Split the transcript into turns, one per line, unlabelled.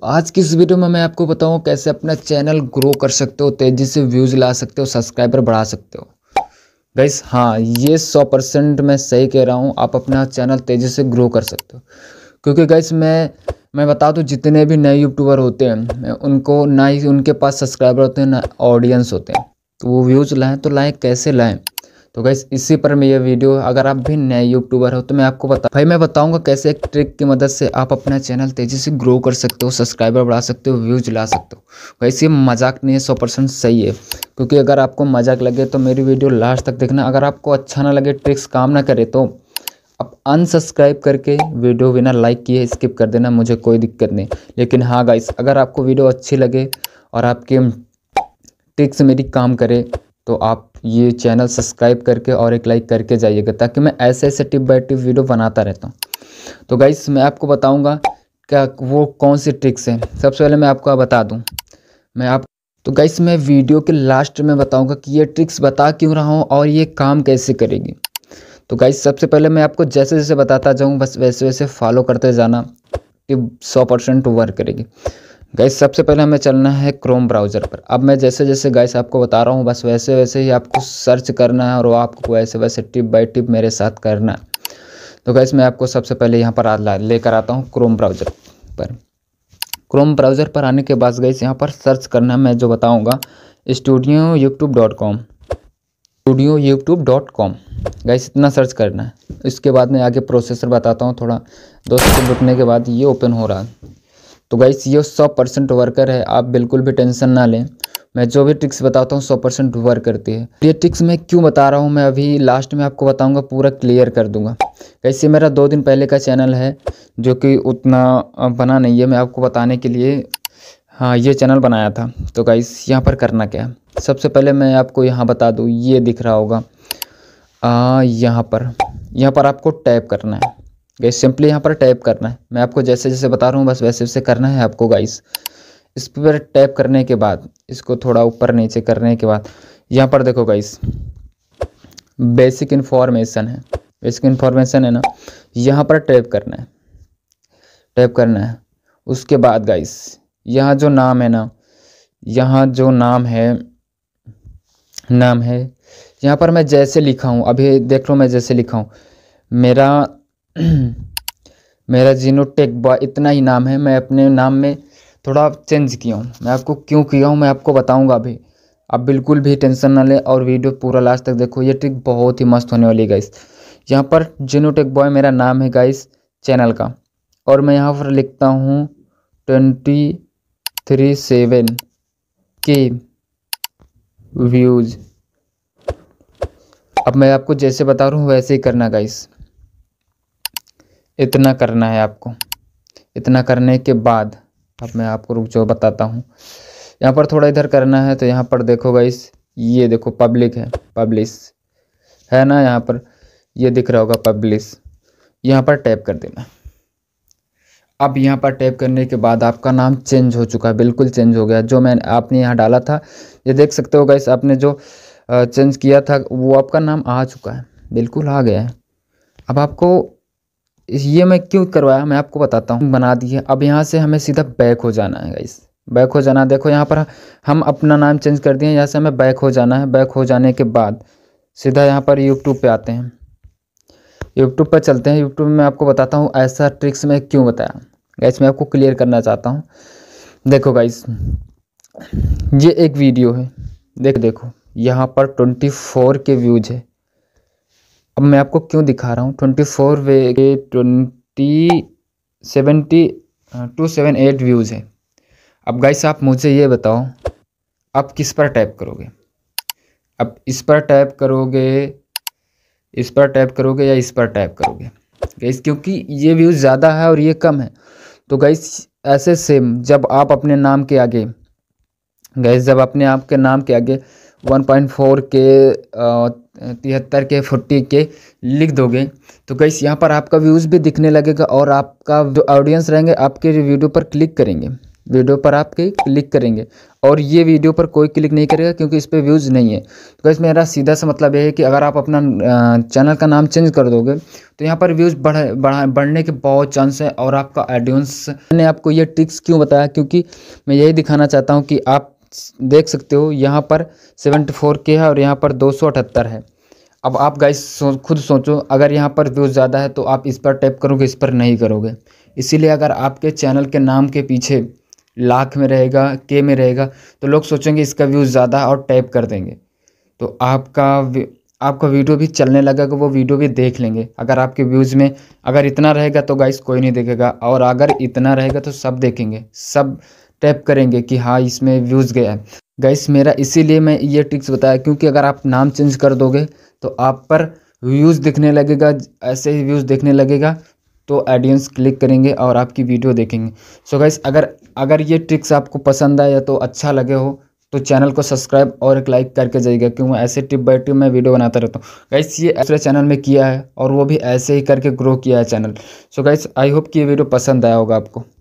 तो आज की इस वीडियो में मैं आपको बताऊँ कैसे अपना चैनल ग्रो कर सकते हो तेज़ी से व्यूज़ ला सकते हो सब्सक्राइबर बढ़ा सकते हो गैस हाँ ये सौ परसेंट मैं सही कह रहा हूँ आप अपना चैनल तेज़ी से ग्रो कर सकते हो क्योंकि गैस मैं मैं बता दूँ जितने भी नए यूट्यूबर होते हैं उनको ना ही उनके पास सब्सक्राइबर होते हैं ना ऑडियंस होते हैं तो वो व्यूज़ लाएँ तो लाएँ कैसे लाएँ तो गैस इसी पर मैं ये वीडियो अगर आप भी नए यूट्यूबर हो तो मैं आपको बता भाई मैं बताऊंगा कैसे एक ट्रिक की मदद से आप अपना चैनल तेज़ी से ग्रो कर सकते हो सब्सक्राइबर बढ़ा सकते हो व्यूज ला सकते हो गैस ये मजाक नहीं है सौ परसेंट सही है क्योंकि अगर आपको मजाक लगे तो मेरी वीडियो लास्ट तक देखना अगर आपको अच्छा ना लगे ट्रिक्स काम ना करे तो आप अनसब्सक्राइब करके वीडियो बिना लाइक किए स्किप कर देना मुझे कोई दिक्कत नहीं लेकिन हाँ गाइस अगर आपको वीडियो अच्छी लगे और आपके ट्रिक्स मेरी काम करे तो आप ये चैनल सब्सक्राइब करके और एक लाइक करके जाइएगा ताकि मैं ऐसे ऐसे टिप बाई टिप वीडियो बनाता रहता हूँ तो गाइस मैं आपको बताऊँगा क्या वो कौन सी ट्रिक्स हैं सबसे पहले मैं आपको बता दूँ मैं आप तो गाइस मैं वीडियो के लास्ट में बताऊँगा कि ये ट्रिक्स बता क्यों रहा हूँ और ये काम कैसे करेगी तो गाइस सबसे पहले मैं आपको जैसे जैसे बताता जाऊँ बस वैसे वैसे फॉलो करते जाना टिप सौ परसेंट वर्क करेगी गैस सबसे पहले हमें चलना है क्रोम ब्राउज़र पर अब मैं जैसे जैसे गैस आपको बता रहा हूँ बस वैसे वैसे ही आपको सर्च करना है और आपको वैसे वैसे टिप बाई टिप मेरे साथ करना है तो गैस मैं आपको सबसे पहले यहाँ पर लेकर आता हूँ क्रोम ब्राउज़र पर क्रोम ब्राउज़र पर आने के बाद गैस यहाँ पर सर्च करना मैं जो बताऊँगा studio YouTube dot com studio YouTube dot com guys इतना सर्च करना है इसके बाद मैं आगे प्रोसेसर बताता हूँ थोड़ा दो सेकंड रुकने के बाद ये ओपन हो रहा है तो गाइस ये सौ परसेंट वर्कर है आप बिल्कुल भी टेंशन ना लें मैं जो भी ट्रिक्स बताता हूँ सौ परसेंट वर्क करती है ये ट्रिक्स मैं क्यों बता रहा हूँ मैं अभी लास्ट में आपको बताऊँगा पूरा क्लियर कर दूँगा कैसे मेरा दो दिन पहले का चैनल है जो कि उतना बना नहीं है मैं आपको बताने के लिए हाँ ये चैनल बनाया था तो गाइस यहाँ पर करना क्या है सबसे पहले मैं आपको यहाँ बता दूँ ये दिख रहा होगा यहाँ पर यहाँ पर आपको टैप करना है गाइस सिंपली यहाँ पर टैप करना है मैं आपको जैसे जैसे बता रहा हूँ बस वैसे वैसे करना है आपको गाइस इस पर टैप करने के बाद इसको थोड़ा ऊपर नीचे करने के बाद यहाँ पर देखो गाइस बेसिक इन्फॉर्मेशन है बेसिक इन्फॉर्मेशन है ना यहाँ पर टैप करना है टैप करना है उसके बाद गाइस यहाँ जो नाम है ना यहाँ जो नाम है नाम है यहाँ पर मैं जैसे लिखा हूँ अभी देख लो मैं जैसे लिखा हूँ मेरा मेरा टेक बॉय इतना ही नाम है मैं अपने नाम में थोड़ा चेंज किया हूँ मैं आपको क्यों किया हूँ मैं आपको बताऊँगा अभी आप बिल्कुल भी टेंशन ना लें और वीडियो पूरा लास्ट तक देखो ये ट्रिक बहुत ही मस्त होने वाली है गाइस यहाँ पर जीनो टेक बॉय मेरा नाम है गाइस चैनल का और मैं यहाँ पर लिखता हूँ twenty three seven K views अब मैं आपको जैसे बता रहा हूँ वैसे ही करना गाइस इतना करना है आपको इतना करने के बाद अब मैं आपको रुक जो बताता हूँ यहाँ पर थोड़ा इधर करना है तो यहाँ पर देखो गाइस ये देखो पब्लिक है पब्लिश है ना यहाँ पर ये दिख रहा होगा पब्लिश यहाँ पर टैप कर देना अब यहाँ पर टैप करने के बाद आपका नाम चेंज हो चुका है बिल्कुल चेंज हो गया जो मैंने आपने यहाँ डाला था ये देख सकते हो गाइस आपने जो चेंज किया था वो आपका नाम आ चुका है बिल्कुल आ गया है अब आपको ये मैं क्यों करवाया मैं आपको बताता हूँ बना दिए अब यहाँ से हमें सीधा बैक हो जाना है गाइस बैक हो जाना देखो यहाँ पर हम अपना नाम चेंज कर दिए यहाँ से हमें बैक हो जाना है बैक हो जाने के बाद सीधा यहाँ पर यूट्यूब पर आते हैं यूट्यूब पर चलते हैं यूट्यूब में आपको बताता हूँ ऐसा ट्रिक्स मैं क्यों बताया गाइस मैं आपको क्लियर करना चाहता हूँ देखो गाइस ये एक वीडियो है देख देखो यहाँ पर ट्वेंटी फोर के व्यूज है अब मैं आपको क्यों दिखा रहा हूँ ट्वेंटी फोर वे के twenty seventy two seven eight views है अब गाइस आप मुझे ये बताओ आप किस पर टाइप करोगे अब इस पर टाइप करोगे इस पर टाइप करोगे या इस पर टाइप करोगे गाइस क्योंकि ये व्यूज़ ज़्यादा है और ये कम है तो गाइस ऐसे सेम जब आप अपने नाम के आगे गैस जब अपने आपके नाम के आगे फोर के तिहत्तर के फोर्टी के लिख दोगे तो गैस यहाँ पर आपका व्यूज़ भी दिखने लगेगा और आपका जो ऑडियंस रहेंगे आपके वीडियो पर क्लिक करेंगे वीडियो पर आपके क्लिक करेंगे और ये वीडियो पर कोई क्लिक नहीं करेगा क्योंकि इस पर व्यूज़ नहीं है तो गैस मेरा सीधा सा मतलब यह है कि अगर आप अपना चैनल का नाम चेंज कर दोगे तो यहाँ पर व्यूज़ बढ़ बढ़ा बढ़ने के बहुत चांस है और आपका ऑडियंस मैंने आपको ये ट्रिक्स क्यों बताया क्योंकि मैं यही दिखाना चाहता हूँ कि आप देख सकते हो यहाँ पर सेवेंटी फोर के है और यहाँ पर दो सौ अठहत्तर है अब आप गाइस सो, खुद सोचो अगर यहाँ पर व्यूज़ ज़्यादा है तो आप इस पर टैप करोगे इस पर नहीं करोगे इसीलिए अगर आपके चैनल के नाम के पीछे लाख में रहेगा के में रहेगा तो लोग सोचेंगे इसका व्यूज़ ज़्यादा और टैप कर देंगे तो आपका आपका वीडियो भी चलने लगा कि वो वीडियो भी देख लेंगे अगर आपके व्यूज़ में अगर इतना रहेगा तो गाइस कोई नहीं देखेगा और अगर इतना रहेगा तो सब देखेंगे सब टैप करेंगे कि हाँ इसमें व्यूज़ गया है गैस मेरा इसीलिए मैं ये ट्रिक्स बताया क्योंकि अगर आप नाम चेंज कर दोगे तो आप पर व्यूज़ दिखने लगेगा ऐसे ही व्यूज़ दिखने लगेगा तो ऑडियंस क्लिक करेंगे और आपकी वीडियो देखेंगे सो so गैस अगर अगर ये ट्रिक्स आपको पसंद आया तो अच्छा लगे हो तो चैनल को सब्सक्राइब और एक लाइक करके जाइएगा क्यों मैं ऐसे टिप बाई टिप मैं वीडियो बनाता रहता हूँ गाइस ये दूसरे चैनल में किया है और वो भी ऐसे ही करके ग्रो किया है channel so guys I hope कि ये वीडियो पसंद आया होगा आपको